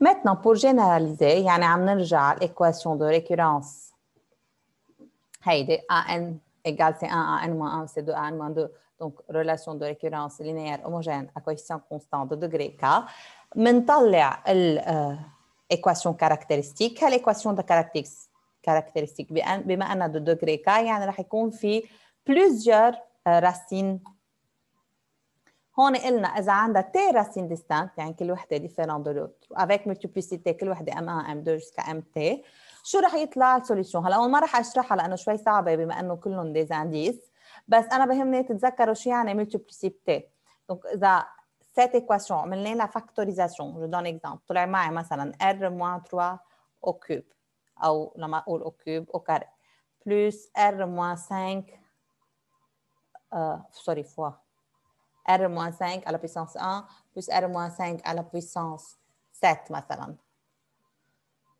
Maintenant, pour généraliser, يعني a نرجع l'équation de récurrence. هيدي AN égale c'est 1, AN moins 1, c'est 2, AN moins 2. Donc, relation de récurrence linéaire homogène à coefficient constant de degré K. Maintenant, l'équation caractéristique. L'équation de caractéristique بما أنها de degré K يعني y يكون في plusieurs racines هون قلنا اذا عندها تيراسين ديستانت يعني كل وحده ديفيرون دو لوتر افيك ملتيبليسيتي كل وحده ام ان ام 2 جسكا ام تي شو رح يطلع السوليوشن هلا اول ما رح اشرحها لانه شوي صعبه بما انه كلهم ديز بس انا بهمني تتذكروا شو يعني ملتيبليسيتي دونك اذا سيت ايكواسيون عملنا لها فاكتوريزاسيون جو دون اكزامبل طلع معي مثلا r موان 3 او cube او لما اقول او cube او كاري بلس r موان 5 سوري فوا r 5 à la puissance 1 plus r 5 à la puissance 7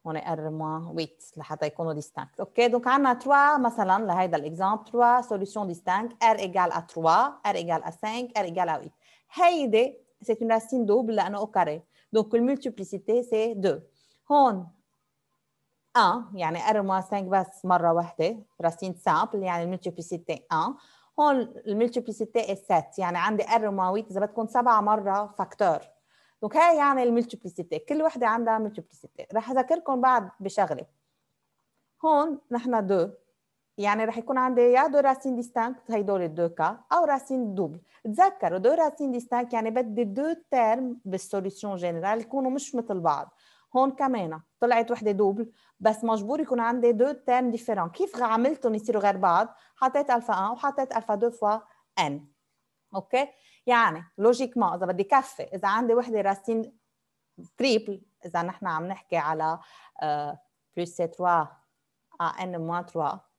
on est r moins 8 لحتى يكونوا distinct اوكي دونك عندنا 3 مثلا dans l'exemple, 3 solutions distinctes r égale à 3 r égale à 5 r égale à 8 هيدي c'est une racine double لانه au carré donc multiplicité, c'est 2 هون 1 يعني r moins 5 بس مرة واحدة, راسين سامبل يعني multiplicité 1 هون الملتيبليسيتي السات يعني عندي ار ومواويت اذا بدكم سبعه مره فاكتور دونك هاي يعني الملتيبليسيتي كل وحده عندها ملتيبليسيتي رح اذكركم بعد بشغله هون نحن دو يعني رح يكون عندي يا دو راسين ديستانكت هيدول الدو كا او راسين دوبل تذكروا دو راسين ديستانكت يعني بدي دو تيرم بالسوليسيون جينيرال يكونوا مش مثل بعض هون كمان طلعت وحده دوبل بس مجبور يكون عندي دو تيرم ديفيرون كيف عملتهم يصيروا غير بعض حطيت الفا 1 وحطيت الفا 2 فوا ان اوكي يعني ما اذا بدي كفي اذا عندي وحده راسين تريبل اذا نحن عم نحكي على بلس 3 ان موان 3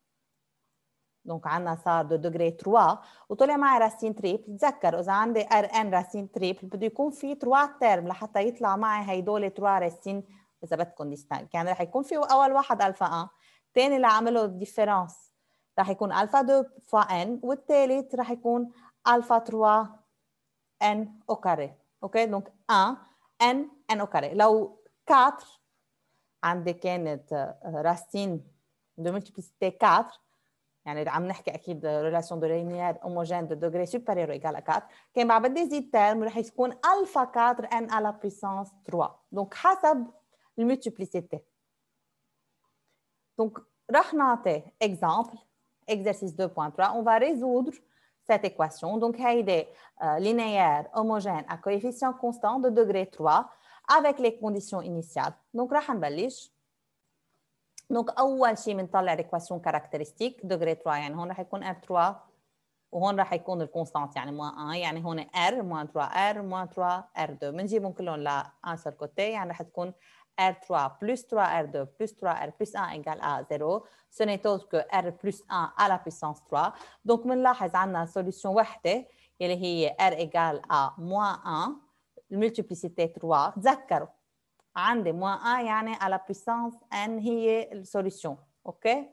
دونك عندنا صار دو دوغري 3 وطلع معي راسين تريبل تذكر اذا عندي ار ان راسين تريبل بده يكون في 3 تيرم لحتى يطلع معي هيدول 3 راسين اذا بدكم ديستانك يعني رح يكون في اول واحد الفا 1 الثاني اللي عمله ديفيرونس رح يكون الفا 2 فوا ان والثالث رح يكون الفا 3 ان او كاري اوكي دونك 1 ان ان او كاري لو 4 عندي كانت راسين دو ملتيبليسيتي 4 Il y a relation de linéaire homogène de degré supérieur ou égal à 4. Il y a des termes qui alpha 4 n à la puissance 3. Donc, c'est la multiplicité. Donc, nous exemple, exercice 2.3. On va résoudre cette équation. Donc, il y une linéaire homogène à coefficient constant de degré 3 avec les conditions initiales. Donc, nous دونك اول شيء بنطلع الايكواسيون كاركترستيك دوغري 3 يعني هون راح يكون ار 3 وهون راح يكون الكونستانت يعني موان 1 يعني هون ار موان 3 ار موان 3 ار 2 بنجيبهم كلهم لان سول كوتي يعني راح تكون R3 plus 3R2 plus 3R plus 1 ايجال ا 0. Ce n'est autre que R plus 1 على la 3. Donc, بنلاحظ عندنا solution وحدة يلي هي R ايجال ا موان 1 multiplicité 3. تذكروا عندي موان ان آه يعني على بيسانس ان هي السوليسيون اوكي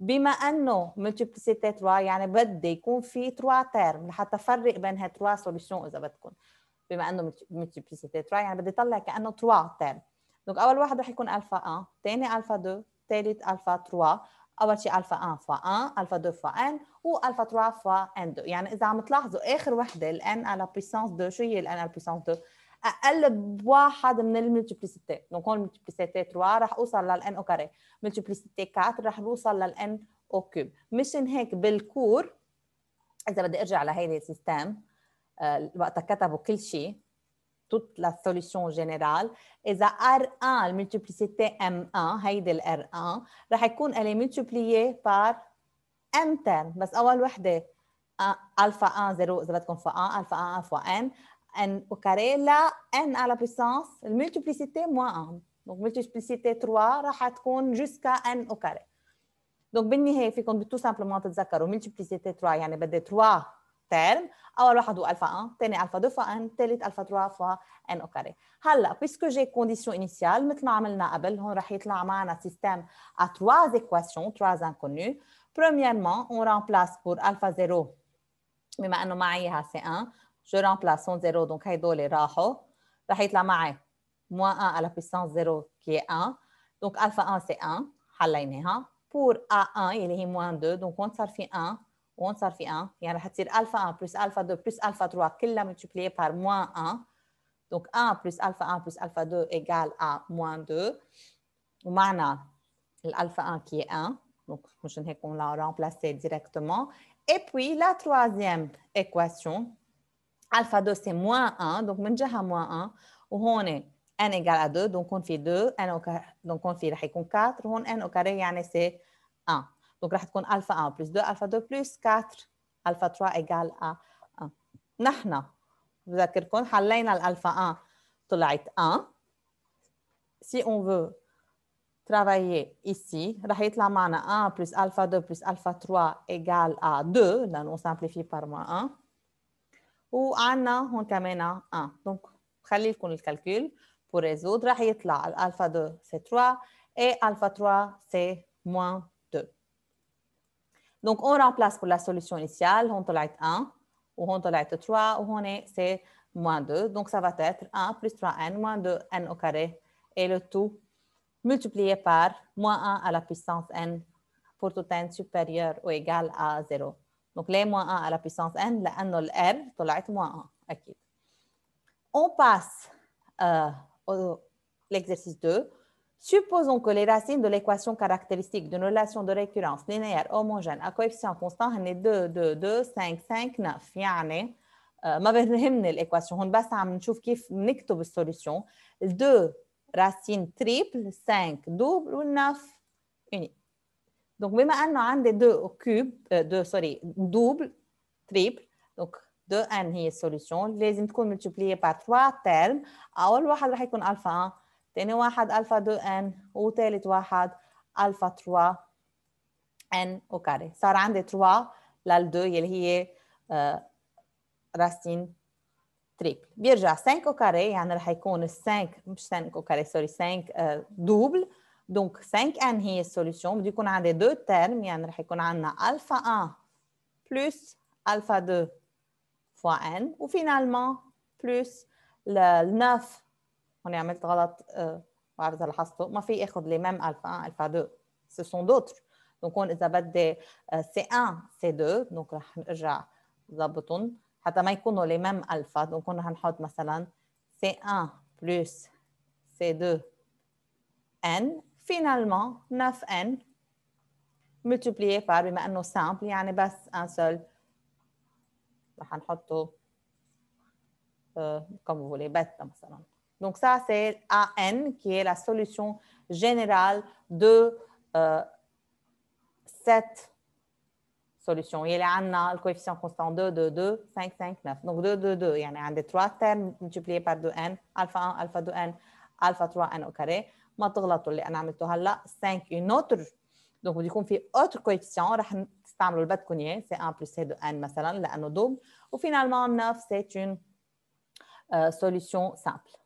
بما انه ملتيبليسيتي 3 يعني بدي يكون في 3 تيرم لحتى افرق بين هال 3 سوليسيون اذا بدكم بما انه ملتيبليسيتي 3 يعني بدي اطلع كانه 3 تيرم دونك اول واحد رح يكون الفا 1 ثاني الفا 2 ثالث الفا 3 اول شيء الفا 1 فا 1 الفا 2 فوا ان والفا 3 فا ان 2 يعني اذا عم تلاحظوا اخر وحده الان على بيسانس 2 شو هي الان على بيسانس 2 اقل بواحد من الملتيبليسيتي دونك هون الملتيبليسيتي 3 رح اوصل للان او كاري ملتيبليسيتي 4 رح اوصل للان او كوب مشان هيك بالكور اذا بدي ارجع لهيدي السيستم آه، وقتها كتبوا كل شيء توت لا سوليسيون جينيرال اذا R1 الملتيبليسيتي M1 هيدي ال R1 رح يكون الي ملتيبليي بار M10 بس اول وحده الفا 1 0 اذا بدكم فا 1 الفا 1 فوا ان n au carré. Là, n à la puissance, la multiplicité moins 1. Donc, multiplicité 3 راح تكون jusqu'à n au carré. Donc, ben tout simplement بدو سامبلومون تتذكروا multiplicité 3 يعني ben des 3 termes. أول واحد هو alpha 1, ثاني alpha 2 fois n, ثالث alpha 3 fois n au carré. هلا puisque j'ai condition initiale maintenant, ما عملنا قبل هون راح يطلع système à trois équations, trois inconnues. Premièrement, on remplace pour alpha 0 m'a انه معي c'est 1 je remplace son 0, donc il y a la معي moins 1 à la puissance 0 qui est 1 donc alpha 1 c'est 1 pour A1 il est moins 2 donc on s'en fait 1 On s'en fait 1 y y تصير alpha 1 plus alpha 2 plus alpha 3 a multiplié par moins 1 donc 1 plus alpha 1 plus alpha 2 égale à moins 2 mana l'alpha 1 qui est 1 donc je sais qu'on l'a remplacé directement et puis la troisième équation الفا 2 سي موان 1 دونك من جهه موان 1 وهون ان ايجال 2 دونك هون في 2 ان او دونك هون في رح يكون 4 وهون ان او يعني سي 1 دونك راح تكون الفا 1 بلس 2 الفا 2 بلس 4 الفا 3 ايجال 1 نحن بذكركم حلينا الالفا 1 طلعت 1 si on veut travailler ici, راح يطلع معنا 1 plus alpha 2 plus alpha 3 égale à 2, لأنه on simplifie par moins 1. on هون كمان 1 Donc, دونك qu'on le calcule pour résoudre راح 2 c'est 3 et alpha 3 c'est moins 2 donc on remplace pour la solution initiale on طلعت 1 ou on طلعت 3 ou on est c'est moins 2 donc ça va être 1 plus 3n moins 2n au carré et le tout multiplié par moins 1 à la puissance n pour tout n supérieur ou égal à 0 donc les moins 1 à la puissance n لأنه الR طلعت moins 1 On passe euh, l'exercice 2. Supposons que les racines de l'équation caractéristique d'une relation de récurrence linéaire homogène à coefficient constant sont 2 2 2 5 5 9 يعني ما l'équation. الايكواسيون هون 2 racines triples, 5 doubles ou 9 uniques. دونك بما انه عندي دو au cube 2 سوري دوبل تريبل دونك 2 ان هي السوليوشن لازم تكون ملتيبليي بار 3 تيرم اول واحد راح يكون الفا 1 ثاني واحد الفا 2 ان وثالث واحد الفا 3 ان او كاري صار عندي 3 لل 2 اللي هي راسين آه، تريبل بيرجع 5 او كاري يعني راح يكون 5 مش 5 او كاري سوري 5 دوبل دونك 5 ان هي السوليسيون بده يكون عندي دو تيرم يعني رح يكون عندنا الفا 1 بلس الفا 2 فوا ان وفينالمون بلس ل 9 هون عملت غلط بعرف اذا لاحظتوا ما في اخذ لي ميم الفا 1 الفا 2 سو سون دوتر دونك هون اذا بدي سي 1 سي 2 دونك رح نرجع ظبطهم حتى ما يكونوا لي ميم الفا دونك هون رح نحط مثلا سي 1 بلس سي 2 ان finalement 9n multiplié par بما انه simple il y un seul va seul. comme vous voulez bête. donc ça c'est an qui est la solution générale de euh, cette solution. Il y a le coefficient constant 2, 2, 2, 5, 5, 9. Donc 2, 2, 2. Il y a trois termes multipliés par 2n, alpha 1, alpha 2n, الفا 3 ان او كاري ما تغلطوا اللي انا عملته هلا 5 اون اوتر دونك بده يكون في اوتر كويفيسيون رح نستعملوا اللي سي ان بلس هيدو ان مثلا لانه دوب وفينالمون 9 سي اون سوليسيون سامبل